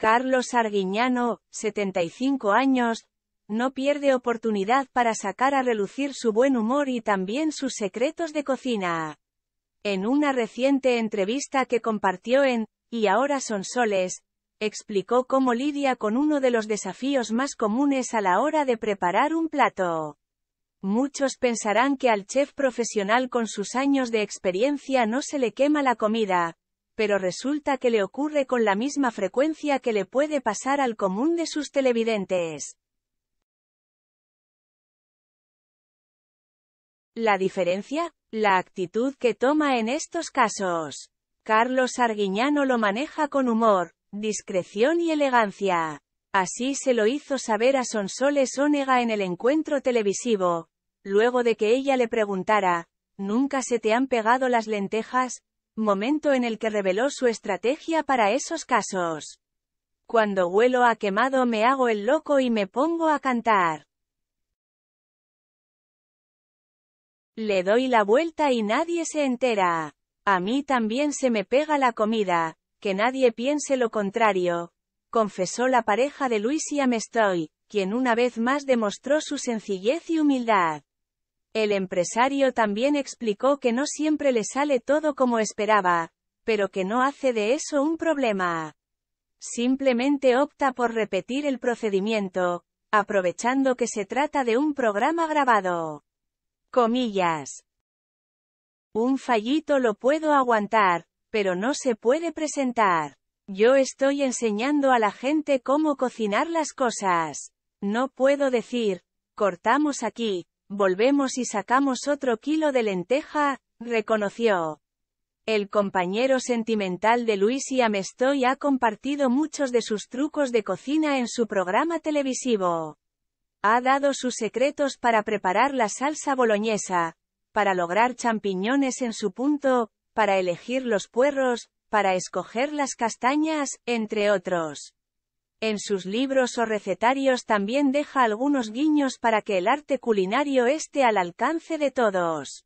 Carlos Arguiñano, 75 años, no pierde oportunidad para sacar a relucir su buen humor y también sus secretos de cocina. En una reciente entrevista que compartió en Y ahora son soles, explicó cómo lidia con uno de los desafíos más comunes a la hora de preparar un plato. Muchos pensarán que al chef profesional con sus años de experiencia no se le quema la comida, pero resulta que le ocurre con la misma frecuencia que le puede pasar al común de sus televidentes. La diferencia, la actitud que toma en estos casos. Carlos Arguiñano lo maneja con humor, discreción y elegancia. Así se lo hizo saber a Sonsoles Ónega en el encuentro televisivo, luego de que ella le preguntara, ¿nunca se te han pegado las lentejas? momento en el que reveló su estrategia para esos casos. Cuando huelo a quemado me hago el loco y me pongo a cantar. Le doy la vuelta y nadie se entera. A mí también se me pega la comida, que nadie piense lo contrario, confesó la pareja de Luis y Amestoy, quien una vez más demostró su sencillez y humildad. El empresario también explicó que no siempre le sale todo como esperaba, pero que no hace de eso un problema. Simplemente opta por repetir el procedimiento, aprovechando que se trata de un programa grabado. Comillas. Un fallito lo puedo aguantar, pero no se puede presentar. Yo estoy enseñando a la gente cómo cocinar las cosas. No puedo decir, cortamos aquí, Volvemos y sacamos otro kilo de lenteja, reconoció. El compañero sentimental de Luis y Amestoy ha compartido muchos de sus trucos de cocina en su programa televisivo. Ha dado sus secretos para preparar la salsa boloñesa, para lograr champiñones en su punto, para elegir los puerros, para escoger las castañas, entre otros. En sus libros o recetarios también deja algunos guiños para que el arte culinario esté al alcance de todos.